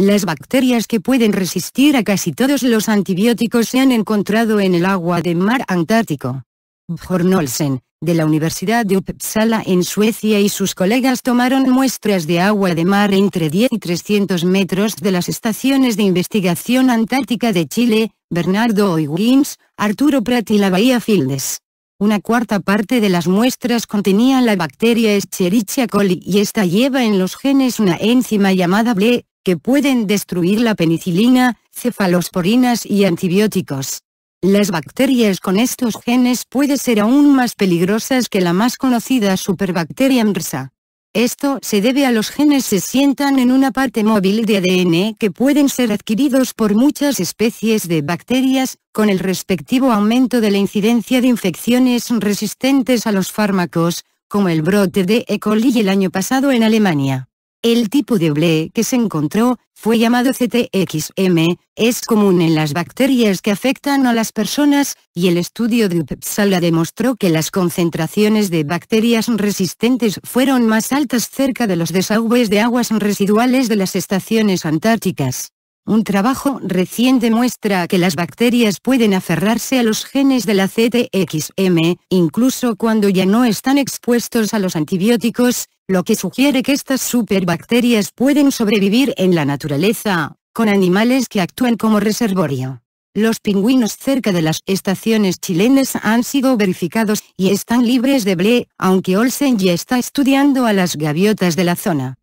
Las bacterias que pueden resistir a casi todos los antibióticos se han encontrado en el agua de mar Antártico. Bjorn Olsen, de la Universidad de Uppsala en Suecia y sus colegas tomaron muestras de agua de mar entre 10 y 300 metros de las estaciones de investigación antártica de Chile, Bernardo O'Higgins, Arturo Prat y la Bahía Fildes. Una cuarta parte de las muestras contenían la bacteria Escherichia coli y esta lleva en los genes una enzima llamada BLE, que pueden destruir la penicilina, cefalosporinas y antibióticos. Las bacterias con estos genes pueden ser aún más peligrosas que la más conocida superbacteria MRSA. Esto se debe a los genes se sientan en una parte móvil de ADN que pueden ser adquiridos por muchas especies de bacterias, con el respectivo aumento de la incidencia de infecciones resistentes a los fármacos, como el brote de E. coli el año pasado en Alemania. El tipo de BLE que se encontró, fue llamado CTXM, es común en las bacterias que afectan a las personas, y el estudio de Uppsala demostró que las concentraciones de bacterias resistentes fueron más altas cerca de los desagües de aguas residuales de las estaciones antárticas. Un trabajo recién demuestra que las bacterias pueden aferrarse a los genes de la CTXM, incluso cuando ya no están expuestos a los antibióticos, lo que sugiere que estas superbacterias pueden sobrevivir en la naturaleza, con animales que actúan como reservorio. Los pingüinos cerca de las estaciones chilenas han sido verificados y están libres de ble, aunque Olsen ya está estudiando a las gaviotas de la zona.